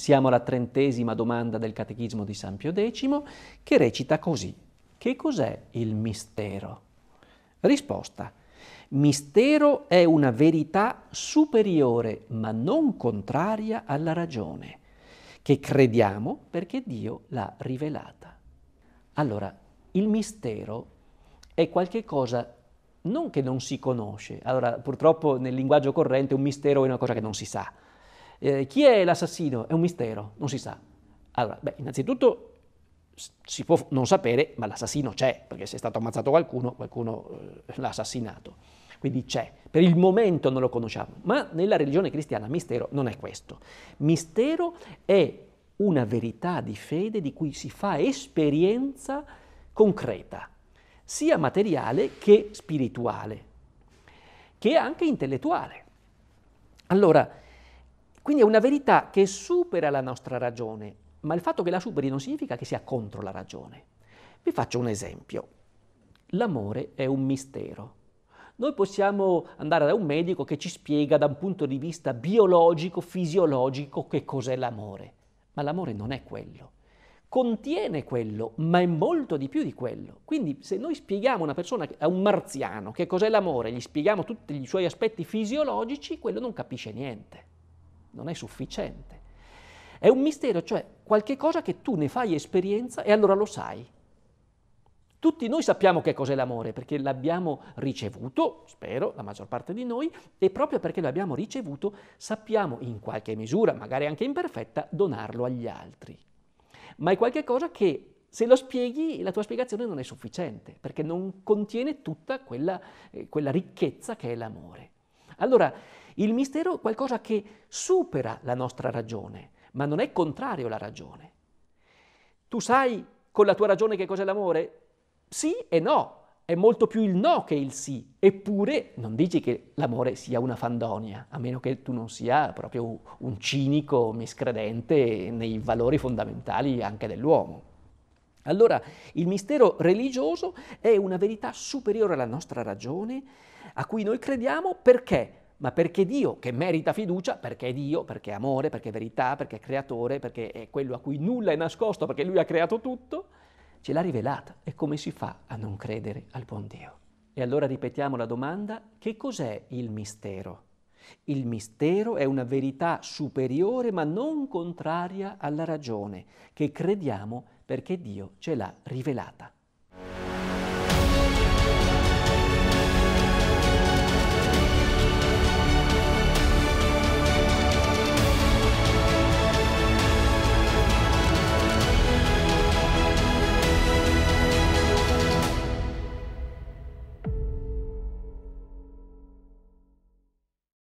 Siamo alla trentesima domanda del Catechismo di San Pio X che recita così. Che cos'è il mistero? Risposta. Mistero è una verità superiore ma non contraria alla ragione, che crediamo perché Dio l'ha rivelata. Allora, il mistero è qualcosa non che non si conosce. Allora, purtroppo nel linguaggio corrente un mistero è una cosa che non si sa. Eh, chi è l'assassino? È un mistero, non si sa. Allora, beh, innanzitutto si può non sapere, ma l'assassino c'è, perché se è stato ammazzato qualcuno, qualcuno eh, l'ha assassinato. Quindi c'è. Per il momento non lo conosciamo, ma nella religione cristiana mistero non è questo. Mistero è una verità di fede di cui si fa esperienza concreta, sia materiale che spirituale, che anche intellettuale. Allora, quindi è una verità che supera la nostra ragione, ma il fatto che la superi non significa che sia contro la ragione. Vi faccio un esempio. L'amore è un mistero. Noi possiamo andare da un medico che ci spiega da un punto di vista biologico, fisiologico, che cos'è l'amore. Ma l'amore non è quello. Contiene quello, ma è molto di più di quello. Quindi se noi spieghiamo a una persona, a un marziano, che cos'è l'amore, gli spieghiamo tutti i suoi aspetti fisiologici, quello non capisce niente non è sufficiente. È un mistero, cioè qualche cosa che tu ne fai esperienza e allora lo sai. Tutti noi sappiamo che cos'è l'amore perché l'abbiamo ricevuto, spero, la maggior parte di noi, e proprio perché l'abbiamo ricevuto sappiamo in qualche misura, magari anche imperfetta, donarlo agli altri. Ma è qualcosa che se lo spieghi la tua spiegazione non è sufficiente perché non contiene tutta quella, eh, quella ricchezza che è l'amore. Allora, il mistero è qualcosa che supera la nostra ragione, ma non è contrario alla ragione. Tu sai con la tua ragione che cos'è l'amore? Sì e no. È molto più il no che il sì. Eppure non dici che l'amore sia una fandonia, a meno che tu non sia proprio un cinico miscredente nei valori fondamentali anche dell'uomo. Allora il mistero religioso è una verità superiore alla nostra ragione, a cui noi crediamo perché? Ma perché Dio, che merita fiducia, perché è Dio, perché è amore, perché è verità, perché è creatore, perché è quello a cui nulla è nascosto, perché Lui ha creato tutto, ce l'ha rivelata. E come si fa a non credere al buon Dio? E allora ripetiamo la domanda, che cos'è il mistero? Il mistero è una verità superiore ma non contraria alla ragione, che crediamo perché Dio ce l'ha rivelata.